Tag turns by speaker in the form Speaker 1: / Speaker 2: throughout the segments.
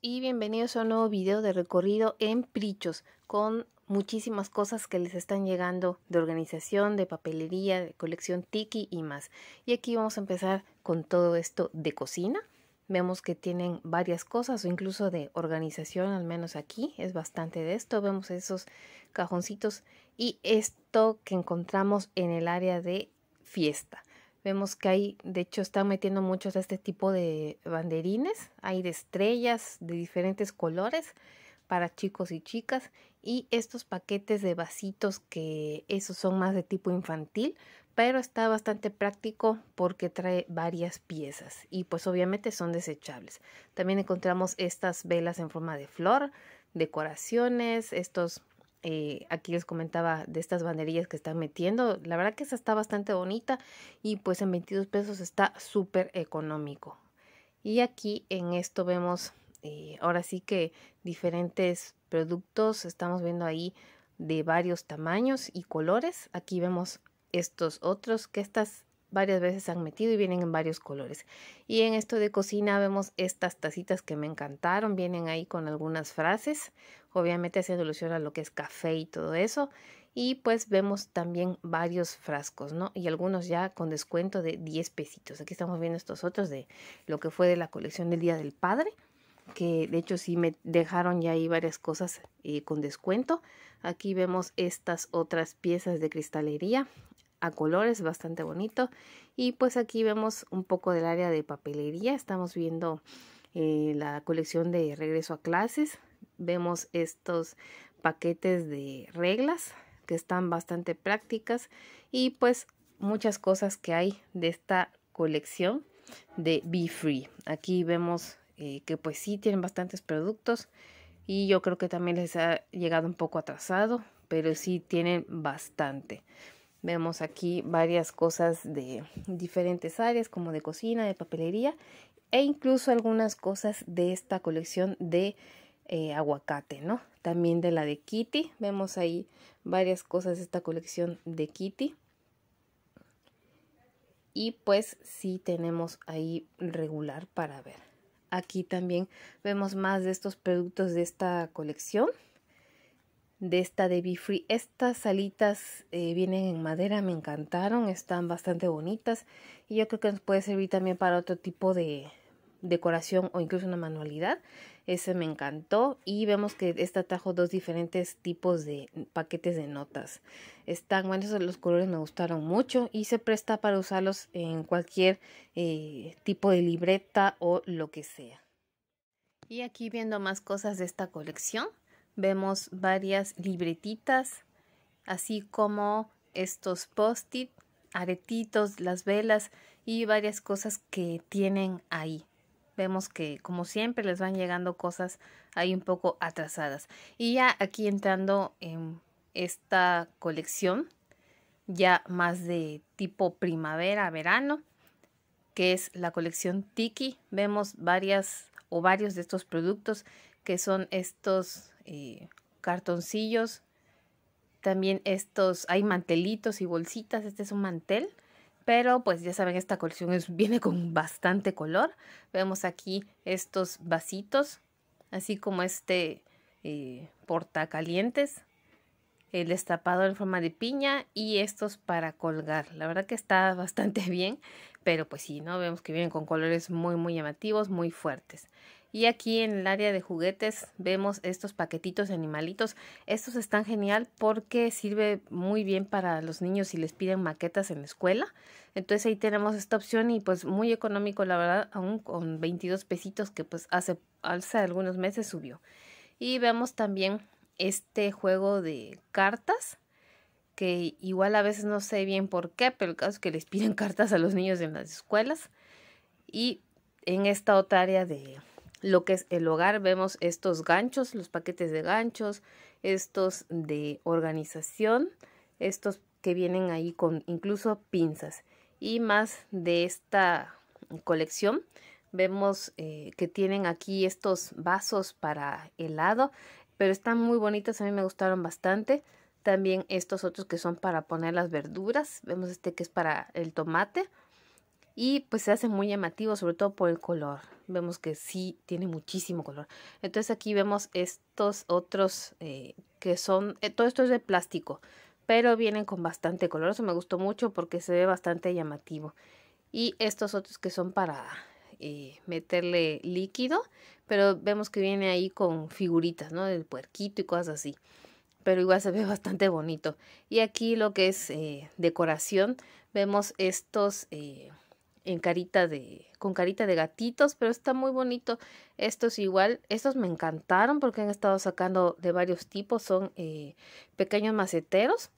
Speaker 1: y bienvenidos a un nuevo video de recorrido en Prichos con muchísimas cosas que les están llegando de organización, de papelería, de colección Tiki y más. Y aquí vamos a empezar con todo esto de cocina. Vemos que tienen varias cosas o incluso de organización, al menos aquí es bastante de esto. Vemos esos cajoncitos y esto que encontramos en el área de fiesta. Vemos que hay, de hecho, están metiendo muchos de este tipo de banderines. Hay de estrellas de diferentes colores para chicos y chicas. Y estos paquetes de vasitos que esos son más de tipo infantil. Pero está bastante práctico porque trae varias piezas y pues obviamente son desechables. También encontramos estas velas en forma de flor, decoraciones, estos eh, aquí les comentaba de estas banderillas que están metiendo. La verdad que esa está bastante bonita y pues en 22 pesos está súper económico. Y aquí en esto vemos eh, ahora sí que diferentes productos. Estamos viendo ahí de varios tamaños y colores. Aquí vemos estos otros que estas varias veces han metido y vienen en varios colores. Y en esto de cocina vemos estas tacitas que me encantaron, vienen ahí con algunas frases, obviamente haciendo alusión a lo que es café y todo eso. Y pues vemos también varios frascos, ¿no? Y algunos ya con descuento de 10 pesitos. Aquí estamos viendo estos otros de lo que fue de la colección del Día del Padre que de hecho sí me dejaron ya ahí varias cosas eh, con descuento. Aquí vemos estas otras piezas de cristalería a colores bastante bonito y pues aquí vemos un poco del área de papelería estamos viendo eh, la colección de regreso a clases vemos estos paquetes de reglas que están bastante prácticas y pues muchas cosas que hay de esta colección de Be Free aquí vemos eh, que pues sí tienen bastantes productos y yo creo que también les ha llegado un poco atrasado pero sí tienen bastante Vemos aquí varias cosas de diferentes áreas como de cocina, de papelería e incluso algunas cosas de esta colección de eh, aguacate, ¿no? También de la de Kitty. Vemos ahí varias cosas de esta colección de Kitty. Y pues sí tenemos ahí regular para ver. Aquí también vemos más de estos productos de esta colección de esta de Be Free. Estas salitas eh, vienen en madera, me encantaron, están bastante bonitas y yo creo que nos puede servir también para otro tipo de decoración o incluso una manualidad. Ese me encantó y vemos que esta trajo dos diferentes tipos de paquetes de notas. Están buenos, los colores me gustaron mucho y se presta para usarlos en cualquier eh, tipo de libreta o lo que sea. Y aquí viendo más cosas de esta colección, Vemos varias libretitas, así como estos post-it, aretitos, las velas y varias cosas que tienen ahí. Vemos que como siempre les van llegando cosas ahí un poco atrasadas. Y ya aquí entrando en esta colección, ya más de tipo primavera-verano, que es la colección Tiki. Vemos varias o varios de estos productos que son estos eh, cartoncillos. También estos, hay mantelitos y bolsitas. Este es un mantel. Pero pues ya saben, esta colección viene con bastante color. Vemos aquí estos vasitos, así como este eh, portacalientes el destapado en forma de piña y estos para colgar. La verdad que está bastante bien, pero pues sí, ¿no? Vemos que vienen con colores muy, muy llamativos, muy fuertes. Y aquí en el área de juguetes vemos estos paquetitos de animalitos. Estos están genial porque sirve muy bien para los niños si les piden maquetas en la escuela. Entonces ahí tenemos esta opción y pues muy económico la verdad, aún con 22 pesitos que pues hace, hace algunos meses subió. Y vemos también este juego de cartas que igual a veces no sé bien por qué, pero el caso es que les piden cartas a los niños en las escuelas. Y en esta otra área de lo que es el hogar. Vemos estos ganchos, los paquetes de ganchos, estos de organización, estos que vienen ahí con incluso pinzas. Y más de esta colección vemos eh, que tienen aquí estos vasos para helado, pero están muy bonitos, a mí me gustaron bastante. También estos otros que son para poner las verduras. Vemos este que es para el tomate y pues se hace muy llamativo, sobre todo por el color. Vemos que sí tiene muchísimo color. Entonces aquí vemos estos otros eh, que son, eh, todo esto es de plástico, pero vienen con bastante color. Eso me gustó mucho porque se ve bastante llamativo. Y estos otros que son para eh, meterle líquido, pero vemos que viene ahí con figuritas, ¿no? Del puerquito y cosas así. Pero igual se ve bastante bonito. Y aquí lo que es decoración, vemos estos en carita de con carita de gatitos, pero está muy bonito. Estos igual, estos me encantaron porque han estado sacando de varios tipos, son eh, pequeños maceteros,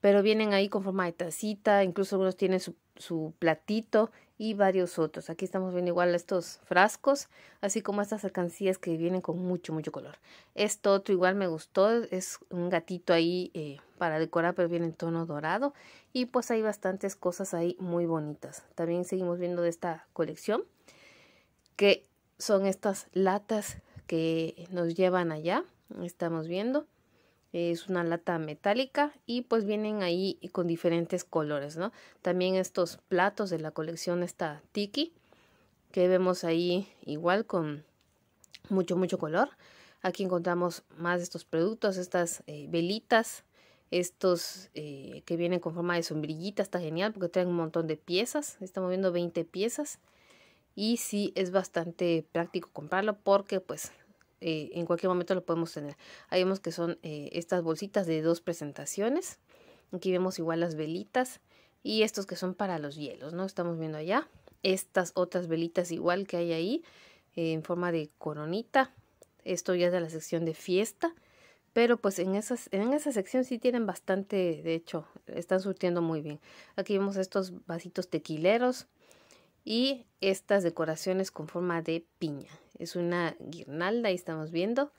Speaker 1: pero vienen ahí con forma de tacita, incluso algunos tienen su, su platito y varios otros. Aquí estamos viendo igual estos frascos, así como estas alcancías que vienen con mucho, mucho color. Esto otro igual me gustó, es un gatito ahí eh, para decorar, pero viene en tono dorado. Y pues hay bastantes cosas ahí muy bonitas. También seguimos viendo de esta colección, que son estas latas que nos llevan allá, estamos viendo es una lata metálica y pues vienen ahí con diferentes colores, ¿no? También estos platos de la colección está Tiki, que vemos ahí igual con mucho, mucho color. Aquí encontramos más de estos productos, estas eh, velitas, estos eh, que vienen con forma de sombrillita, está genial porque traen un montón de piezas, estamos viendo 20 piezas. Y sí, es bastante práctico comprarlo porque pues eh, en cualquier momento lo podemos tener. Ahí vemos que son eh, estas bolsitas de dos presentaciones. Aquí vemos igual las velitas y estos que son para los hielos, ¿no? Estamos viendo allá. Estas otras velitas igual que hay ahí eh, en forma de coronita. Esto ya es de la sección de fiesta. Pero pues en, esas, en esa sección sí tienen bastante, de hecho, están surtiendo muy bien. Aquí vemos estos vasitos tequileros y estas decoraciones con forma de piña es una guirnalda y estamos viendo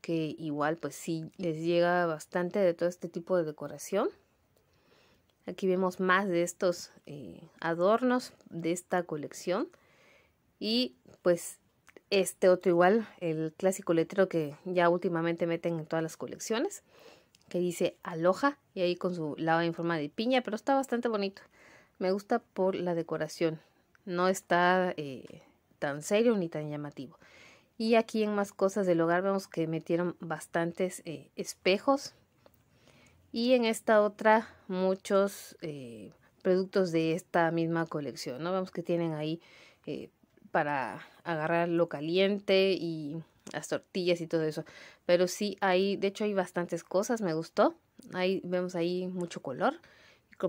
Speaker 1: que igual pues sí les llega bastante de todo este tipo de decoración. Aquí vemos más de estos eh, adornos de esta colección. Y pues este otro igual, el clásico letrero que ya últimamente meten en todas las colecciones, que dice aloja y ahí con su lava en forma de piña, pero está bastante bonito. Me gusta por la decoración. No está eh, tan serio ni tan llamativo. Y aquí en más cosas del hogar vemos que metieron bastantes eh, espejos. Y en esta otra muchos eh, productos de esta misma colección, ¿no? Vemos que tienen ahí eh, para agarrar lo caliente y las tortillas y todo eso. Pero sí hay, de hecho hay bastantes cosas, me gustó. Ahí vemos ahí mucho color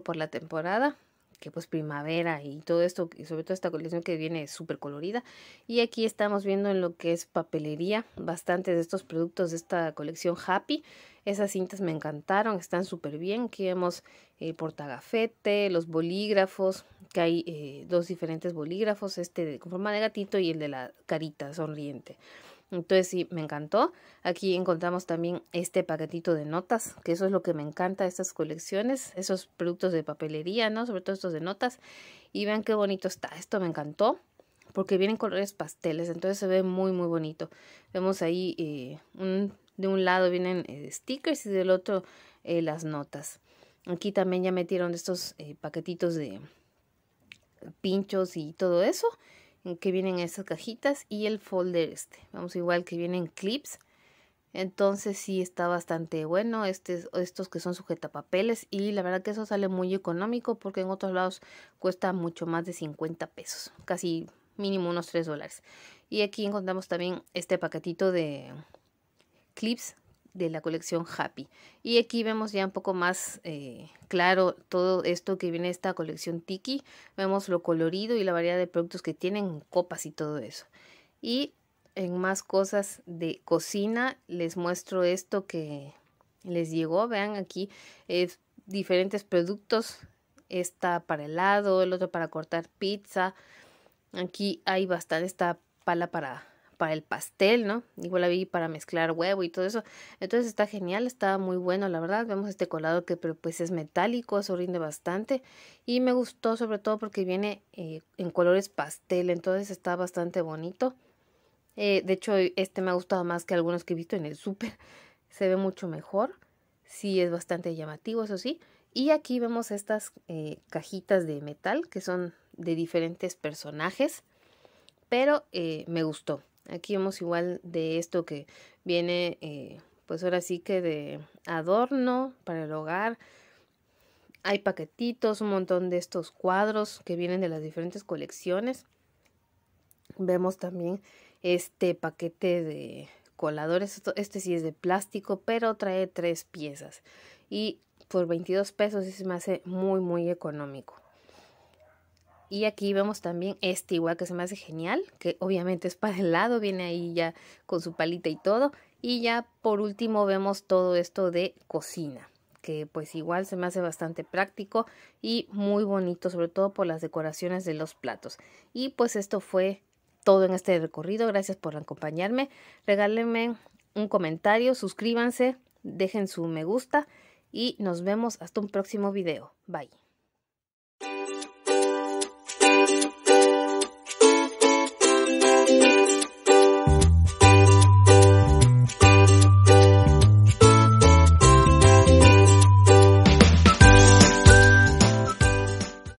Speaker 1: por la temporada que pues primavera y todo esto, y sobre todo esta colección que viene súper colorida. Y aquí estamos viendo en lo que es papelería, bastantes de estos productos de esta colección Happy. Esas cintas me encantaron, están súper bien. Aquí vemos el portagafete, los bolígrafos, que hay eh, dos diferentes bolígrafos, este con forma de gatito y el de la carita sonriente. Entonces sí, me encantó. Aquí encontramos también este paquetito de notas, que eso es lo que me encanta de estas colecciones, esos productos de papelería, ¿no? Sobre todo estos de notas. Y vean qué bonito está, esto me encantó, porque vienen colores pasteles, entonces se ve muy, muy bonito. Vemos ahí, eh, de un lado vienen eh, stickers y del otro eh, las notas. Aquí también ya metieron estos paquetitos de pinchos y todo eso que vienen estas cajitas y el folder este. Vamos igual que vienen clips. Entonces sí está bastante bueno este, estos que son sujetapapeles y la verdad que eso sale muy económico porque en otros lados cuesta mucho más de 50 pesos, casi mínimo unos 3 dólares. Y aquí encontramos también este paquetito de clips de la colección Happy. Y aquí vemos ya un poco más eh, claro todo esto que viene esta colección Tiki. Vemos lo colorido y la variedad de productos que tienen, copas y todo eso. Y en más cosas de cocina les muestro esto que les llegó. Vean aquí diferentes productos. Esta para helado, el otro para cortar pizza. Aquí hay bastante esta pala para para el pastel, ¿no? Igual la vi para mezclar huevo y todo eso. Entonces está genial, está muy bueno, la verdad. Vemos este colado que pues es metálico, eso rinde bastante. Y me gustó sobre todo porque viene eh, en colores pastel, entonces está bastante bonito. Eh, de hecho, este me ha gustado más que algunos que he visto en el súper. Se ve mucho mejor. Sí, es bastante llamativo, eso sí. Y aquí vemos estas eh, cajitas de metal que son de diferentes personajes. Pero me gustó. Aquí vemos igual de esto que viene, eh, pues ahora sí que de adorno para el hogar. Hay paquetitos, un montón de estos cuadros que vienen de las diferentes colecciones. Vemos también este paquete de coladores. este sí es de plástico, pero trae tres piezas. Y por 22 pesos se me hace muy, muy económico. Y aquí vemos también este igual que se me hace genial, que obviamente es para el lado, viene ahí ya con su palita y todo. Y ya por último vemos todo esto de cocina, que pues igual se me hace bastante práctico y muy bonito, sobre todo por las decoraciones de los platos. Y pues esto fue todo en este recorrido, gracias por acompañarme. Regálenme un comentario, suscríbanse, dejen su me gusta y nos vemos hasta un próximo video. Bye.